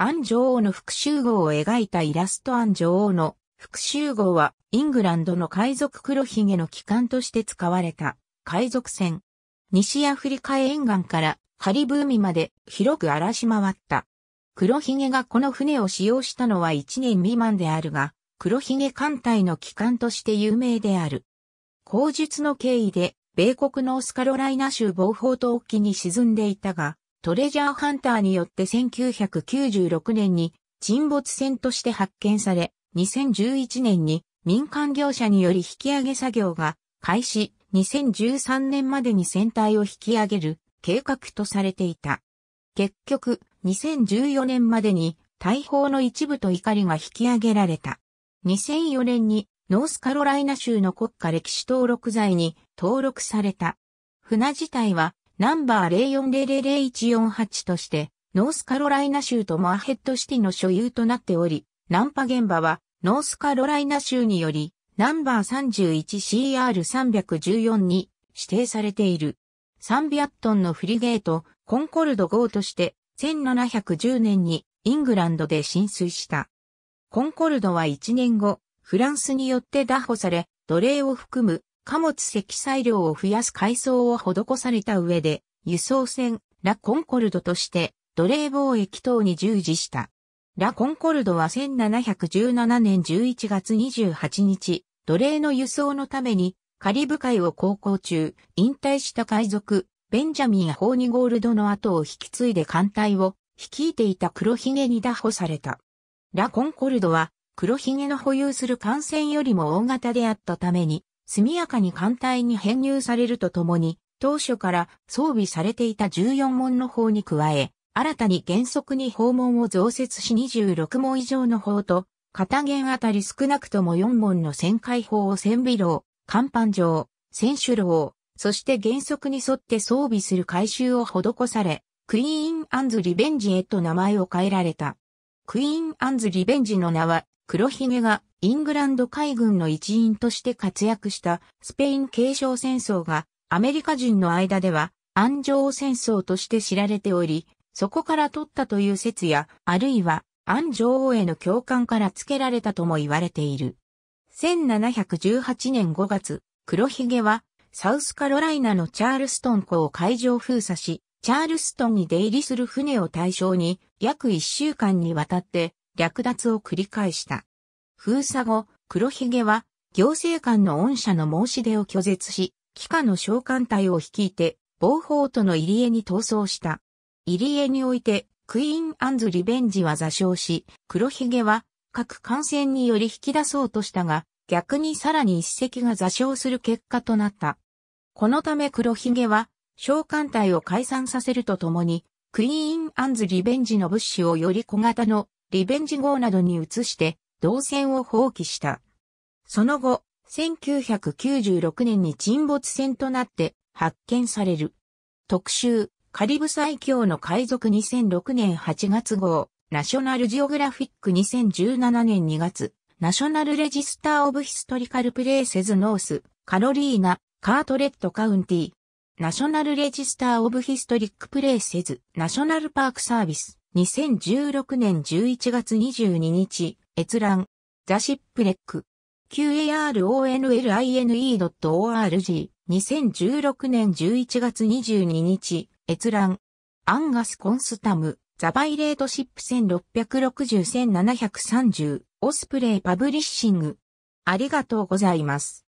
アン女王の復讐号を描いたイラストアン女王の復讐号はイングランドの海賊黒ひげの機関として使われた海賊船。西アフリカ沿岸からハリブーミまで広く荒らし回った。黒ひげがこの船を使用したのは1年未満であるが、黒ひげ艦隊の機関として有名である。口述の経緯で、米国ノースカロライナ州防法島沖に沈んでいたが、トレジャーハンターによって1996年に沈没船として発見され、2011年に民間業者により引き上げ作業が開始、2013年までに船体を引き上げる計画とされていた。結局、2014年までに大砲の一部と怒りが引き上げられた。2004年にノースカロライナ州の国家歴史登録財に登録された。船自体はナンバー0 4 0 0 1 4 8として、ノースカロライナ州とマーヘッドシティの所有となっており、ナンパ現場は、ノースカロライナ州により、ナンバー 31CR314 に指定されている。300トンのフリゲート、コンコルド号として、1710年にイングランドで浸水した。コンコルドは1年後、フランスによって打破され、奴隷を含む貨物積載量を増やす改装を施された上で、輸送船、ラ・コンコルドとして、奴隷貿易等に従事した。ラ・コンコルドは1717年11月28日、奴隷の輸送のために、カリブ海を航行中、引退した海賊、ベンジャミン・ホーニゴールドの後を引き継いで艦隊を率いていた黒ひげに打破された。ラ・コンコルドは黒ひげの保有する艦船よりも大型であったために速やかに艦隊に編入されるとともに、当初から装備されていた14門の砲に加え、新たに原則に砲門を増設し26門以上の砲と、片弦あたり少なくとも4門の旋回砲を旋尾楼、甲板上、選手楼、そして原則に沿って装備する改修を施され、クイーン・アンズ・リベンジへと名前を変えられた。クイーン・アンズ・リベンジの名は、黒ひげがイングランド海軍の一員として活躍したスペイン継承戦争がアメリカ人の間では安城戦争として知られており、そこから取ったという説や、あるいは安城王への共感から付けられたとも言われている。1718年5月、黒ひげはサウスカロライナのチャールストン港を海上封鎖し、チャールストンに出入りする船を対象に約1週間にわたって略奪を繰り返した。封鎖後、黒ひげは、行政官の恩赦の申し出を拒絶し、帰化の召喚隊を率いて、暴法との入江に逃走した。入江において、クイーン・アンズ・リベンジは座礁し、黒ひげは、各艦船により引き出そうとしたが、逆にさらに一隻が座礁する結果となった。このため黒ひげは、召喚隊を解散させるとともに、クイーン・アンズ・リベンジの物資をより小型のリベンジ号などに移して、動線を放棄した。その後、1996年に沈没船となって発見される。特集、カリブ最強の海賊2006年8月号、ナショナルジオグラフィック2017年2月、ナショナルレジスターオブヒストリカルプレイセズノース、カロリーナ、カートレットカウンティ、ナショナルレジスターオブヒストリックプレイセズ、ナショナルパークサービス、2016年11月22日、閲覧、ザ・シップレック、QARONLINE.org、2016年11月22日、閲覧、アンガス・コンスタム、ザ・バイレートシップ1660-1730、オスプレイ・パブリッシング。ありがとうございます。